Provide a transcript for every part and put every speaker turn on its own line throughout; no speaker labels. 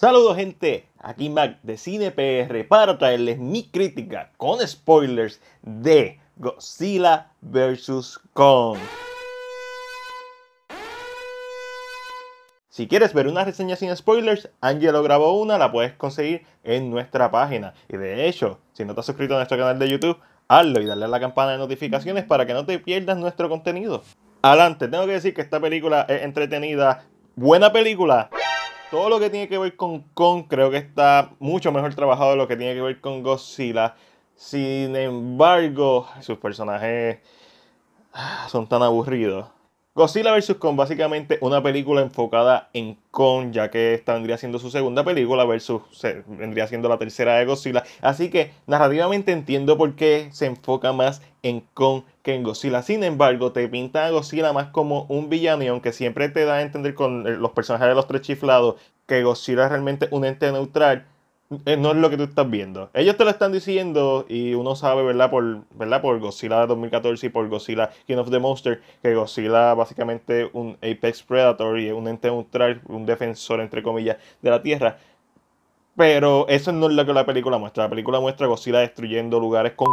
Saludos gente, aquí Mac de CinePR para traerles mi crítica con spoilers de Godzilla vs. Kong. Si quieres ver una reseña sin spoilers, Angelo grabó una, la puedes conseguir en nuestra página. Y de hecho, si no te has suscrito a nuestro canal de YouTube, hazlo y dale a la campana de notificaciones para que no te pierdas nuestro contenido. Adelante, tengo que decir que esta película es entretenida. Buena película todo lo que tiene que ver con Kong creo que está mucho mejor trabajado de lo que tiene que ver con Godzilla. Sin embargo, sus personajes ah, son tan aburridos. Godzilla vs. Kong básicamente una película enfocada en Kong, ya que esta vendría siendo su segunda película versus vendría siendo la tercera de Godzilla. Así que narrativamente entiendo por qué se enfoca más en Kong que en Godzilla. Sin embargo, te pintan a Godzilla más como un villano y aunque siempre te da a entender con eh, los personajes de los tres chiflados que Godzilla es realmente un ente neutral, eh, no es lo que tú estás viendo. Ellos te lo están diciendo y uno sabe, ¿verdad? Por, ¿verdad? por Godzilla de 2014 y por Godzilla King of the Monster, que Godzilla básicamente un apex predator y un ente neutral, un defensor, entre comillas, de la Tierra. Pero eso no es lo que la película muestra. La película muestra a Godzilla destruyendo lugares con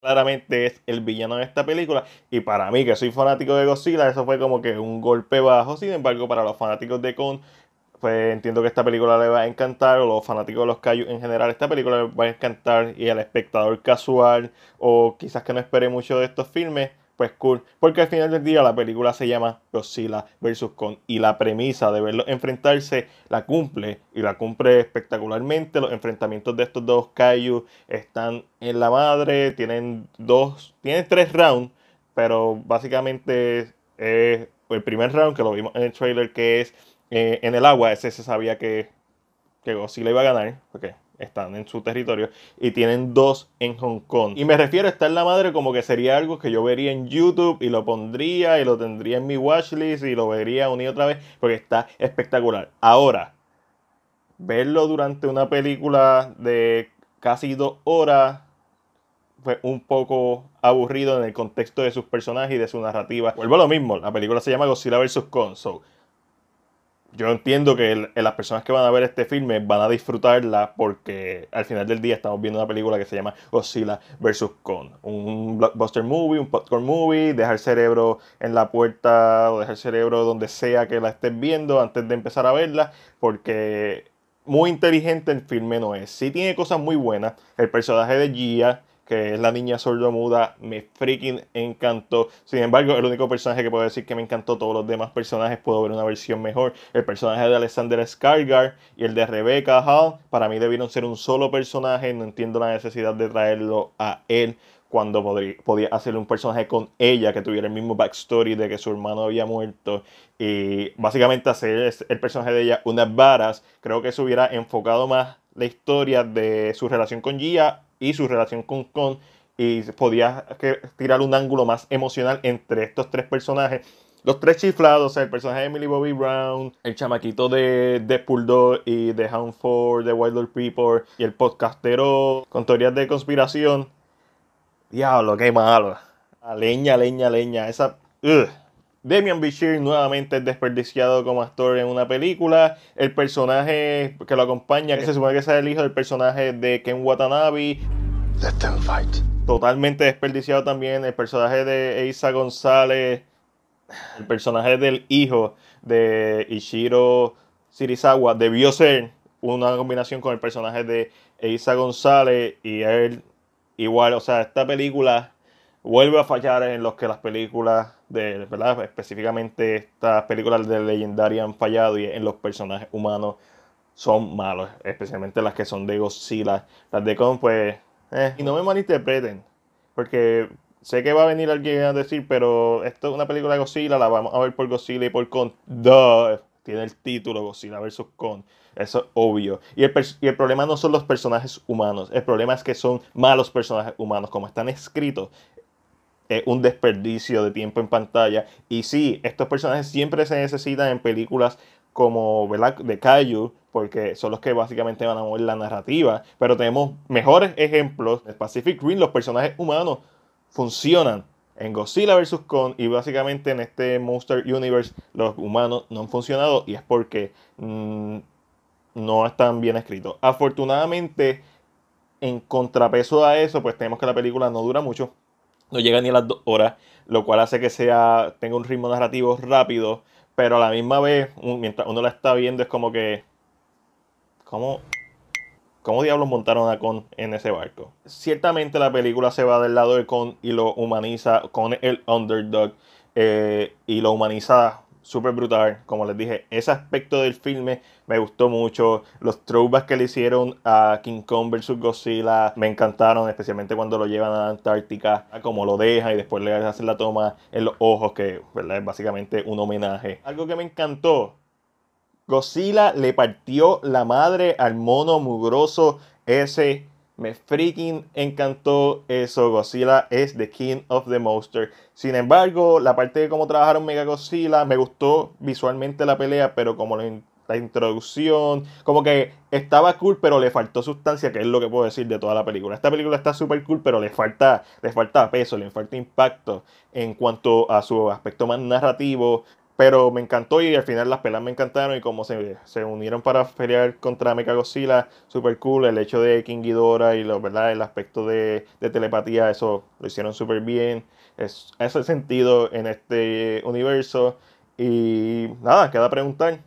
claramente es el villano de esta película. Y para mí, que soy fanático de Godzilla, eso fue como que un golpe bajo. Sin embargo, para los fanáticos de Kong, pues entiendo que esta película le va a encantar, o los fanáticos de los Kaiju en general, esta película le va a encantar. Y al espectador casual, o quizás que no espere mucho de estos filmes, pues cool. Porque al final del día la película se llama Godzilla vs. Kong y la premisa de verlo enfrentarse la cumple y la cumple espectacularmente. Los enfrentamientos de estos dos Kaiju están en la madre, tienen dos, tienen tres rounds, pero básicamente es el primer round que lo vimos en el trailer que es eh, en el agua, ese se sabía que, que Godzilla iba a ganar, porque están en su territorio, y tienen dos en Hong Kong. Y me refiero a estar la madre como que sería algo que yo vería en YouTube y lo pondría y lo tendría en mi watchlist y lo vería una y otra vez porque está espectacular. Ahora, verlo durante una película de casi dos horas fue un poco aburrido en el contexto de sus personajes y de su narrativa. Vuelvo a lo mismo, la película se llama Godzilla vs. Kong, yo entiendo que eh, las personas que van a ver este filme van a disfrutarla porque al final del día estamos viendo una película que se llama Godzilla vs. Kong. Un blockbuster movie, un popcorn movie, dejar el cerebro en la puerta o dejar el cerebro donde sea que la estés viendo antes de empezar a verla porque muy inteligente el filme no es. si tiene cosas muy buenas. El personaje de Gia que es la niña sordomuda, me freaking encantó. Sin embargo, el único personaje que puedo decir que me encantó, todos los demás personajes puedo ver una versión mejor. El personaje de Alexander Skarsgård y el de Rebecca Hall, para mí debieron ser un solo personaje, no entiendo la necesidad de traerlo a él cuando podría, podía hacerle un personaje con ella que tuviera el mismo backstory de que su hermano había muerto y básicamente hacer el personaje de ella unas varas, creo que se hubiera enfocado más la historia de su relación con Gia y su relación con Con y podía tirar un ángulo más emocional entre estos tres personajes. Los tres chiflados, el personaje de Emily Bobby Brown, el chamaquito de Deadpool 2 y de Hound for The Wilder People y el podcastero con teorías de conspiración. Diablo, qué malo. A leña, leña, leña. Esa... Ugh. Demian Bichir nuevamente desperdiciado como actor en una película. El personaje que lo acompaña, que se supone que es el hijo del personaje de Ken Watanabe. fight. Totalmente desperdiciado también el personaje de Isa González. El personaje del hijo de Ishiro Sirizawa. debió ser una combinación con el personaje de Isa González y él igual. O sea, esta película vuelve a fallar en los que las películas de, ¿verdad? específicamente estas películas de Legendary han fallado y en los personajes humanos son malos, especialmente las que son de Godzilla. Las de Kong, pues, eh, y no me malinterpreten, porque sé que va a venir alguien a decir, pero esto es una película de Godzilla, la vamos a ver por Godzilla y por con. tiene el título Godzilla vs. Kong. Eso es obvio. Y el, y el, problema no son los personajes humanos. El problema es que son malos personajes humanos. Como están escritos, es un desperdicio de tiempo en pantalla. Y sí, estos personajes siempre se necesitan en películas como ¿verdad? de Kaiju porque son los que básicamente van a mover la narrativa. Pero tenemos mejores ejemplos. En Pacific Rim, los personajes humanos funcionan. En Godzilla vs. Kong y básicamente en este Monster Universe, los humanos no han funcionado y es porque mm, no están bien escritos. Afortunadamente, en contrapeso a eso, pues tenemos que la película no dura mucho no llega ni a las dos horas, lo cual hace que sea tenga un ritmo narrativo rápido, pero a la misma vez, mientras uno la está viendo, es como que. ¿Cómo, cómo diablos montaron a Con en ese barco? Ciertamente la película se va del lado de Con y lo humaniza con el underdog eh, y lo humaniza súper brutal. Como les dije, ese aspecto del filme me gustó mucho. Los throwbacks que le hicieron a King Kong vs. Godzilla me encantaron, especialmente cuando lo llevan a la Antártica, como lo deja y después le hacen la toma en los ojos, que ¿verdad? es básicamente un homenaje. Algo que me encantó. Godzilla le partió la madre al mono mugroso ese me freaking encantó eso. Godzilla es the king of the monster. Sin embargo, la parte de cómo trabajaron Mega Godzilla me gustó visualmente la pelea, pero como la introducción, como que estaba cool, pero le faltó sustancia, que es lo que puedo decir de toda la película. Esta película está súper cool, pero le falta, le falta peso, le falta impacto en cuanto a su aspecto más narrativo, pero me encantó y al final las pelas me encantaron y como se, unieron para pelear contra Godzilla super cool. El hecho de King Ghidorah y lo, ¿verdad? el aspecto de, telepatía, eso lo hicieron súper bien. Es, el sentido en este universo. Y nada, queda preguntar.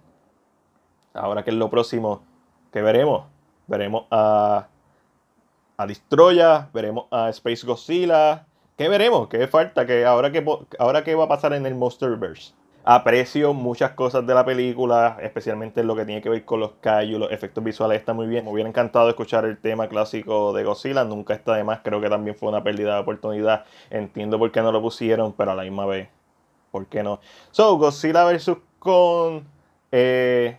Ahora que es lo próximo que veremos. Veremos a, Destroya, veremos a Space Godzilla. ¿Qué veremos? ¿Qué falta? ahora, que, ¿Ahora qué va a pasar en el Monsterverse? Aprecio muchas cosas de la película, especialmente lo que tiene que ver con los kaiju, los efectos visuales están muy bien. Me hubiera encantado escuchar el tema clásico de Godzilla, nunca está de más, creo que también fue una pérdida de oportunidad. Entiendo por qué no lo pusieron, pero a la misma vez, ¿por qué no? So, Godzilla vs. Kong eh,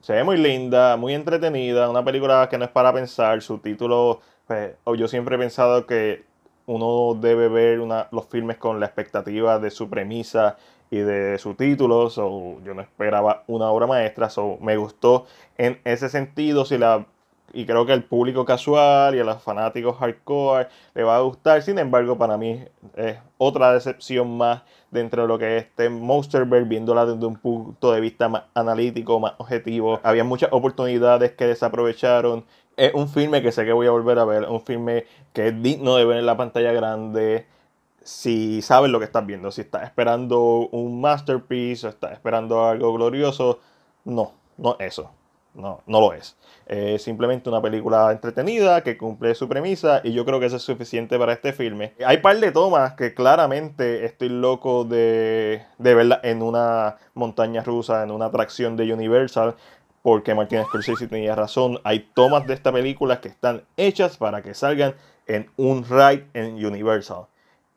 se ve muy linda, muy entretenida, una película que no es para pensar, su título, pues, yo siempre he pensado que uno debe ver los filmes con la expectativa de su premisa, y de sus título. yo no esperaba una obra maestra. me gustó en ese sentido. y creo que al público casual y a los fanáticos hardcore le va a gustar. Sin embargo, para mí es otra decepción más dentro de lo que es este Monsterberg, viéndola desde un punto de vista más analítico, más objetivo. Había muchas oportunidades que desaprovecharon. Es un filme que sé que voy a volver a ver, un filme que es digno de ver en la pantalla grande si sabes lo que estás viendo. Si estás esperando un masterpiece o estás esperando algo glorioso, no, no eso. No, no lo es. Es simplemente una película entretenida que cumple su premisa y yo creo que eso es suficiente para este filme. Hay par de tomas que claramente estoy loco de, de verla en una montaña rusa, en una atracción de Universal, porque Martínez Scorsese tenía razón. Hay tomas de esta película que están hechas para que salgan en un ride en Universal.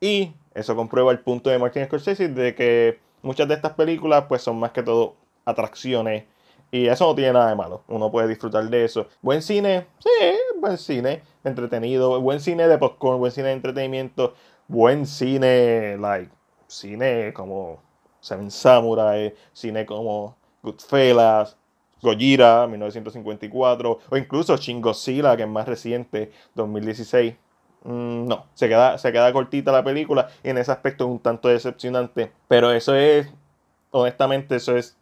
Y eso comprueba el punto de Martin Scorsese de que muchas de estas películas pues son más que todo atracciones. Y eso no tiene nada de malo. Uno puede disfrutar de eso. Buen cine, sí, buen cine. Entretenido. Buen cine de popcorn, buen cine de entretenimiento. Buen cine, like, cine como Seven Samurai, cine como Goodfellas, Gojira, 1954, o incluso Chingosila, que es más reciente, 2016. Mm, no, se queda, se queda cortita la película y en ese aspecto es un tanto decepcionante. Pero eso es, honestamente, eso es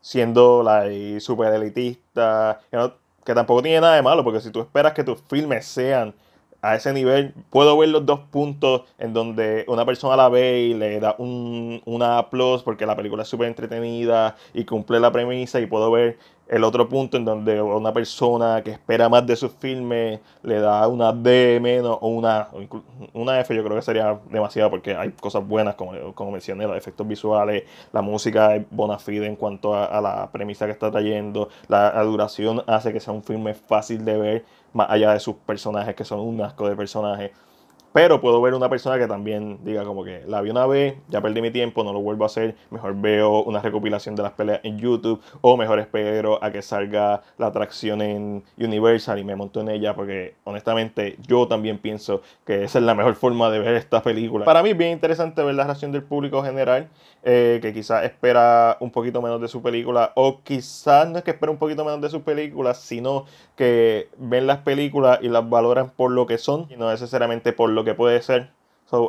siendo la super elitista, que tampoco tiene nada de malo, porque si tú esperas que tus filmes sean a ese nivel, puedo ver los dos puntos en donde una persona la ve y le da un, un aplauso porque la película es súper entretenida y cumple la premisa y puedo ver el otro punto en donde una persona que espera más de sus filmes le da una D menos o una, F, yo creo que sería demasiado porque hay cosas buenas, como, como mencioné, los efectos visuales, la música es bona fide en cuanto a, la premisa que está trayendo, la, la duración hace que sea un filme fácil de ver, más allá de sus personajes que son un asco de personajes. Pero puedo ver una persona que también diga como que la vi una vez, ya perdí mi tiempo, no lo vuelvo a hacer, mejor veo una recopilación de las peleas en YouTube o mejor espero a que salga la atracción en Universal y me monto en ella porque honestamente yo también pienso que esa es la mejor forma de ver esta película. Para mí es bien interesante ver la reacción del público general eh, que quizás espera un poquito menos de su película o quizás no es que espera un poquito menos de su película sino que ven las películas y las valoran por lo que son y no necesariamente por lo que puede ser.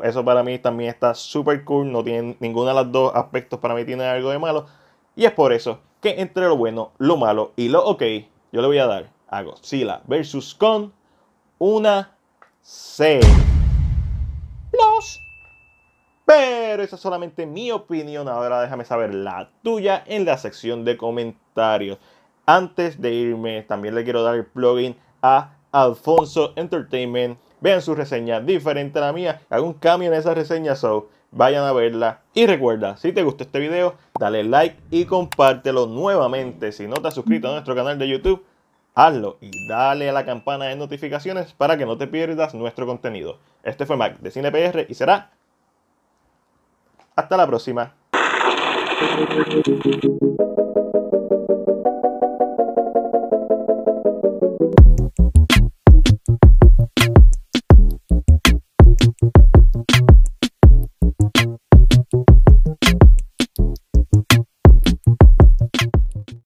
eso para mí también está súper cool. No tiene ninguna de las dos aspectos para mí tiene algo de malo. Y es por eso que entre lo bueno, lo malo y lo ok, yo le voy a dar a Godzilla versus con una C. Plus. Pero esa es solamente mi opinión. Ahora déjame saber la tuya en la sección de comentarios. Antes de irme, también le quiero dar el plugin a Alfonso Entertainment vean su reseña, diferente a la mía, Hagan un cambio en esa reseña, so vayan a verla. Y recuerda, si te gustó este video, dale like y compártelo nuevamente. Si no te has suscrito a nuestro canal de YouTube, hazlo y dale a la campana de notificaciones para que no te pierdas nuestro contenido. Este fue Mac de CinePR y será hasta la próxima.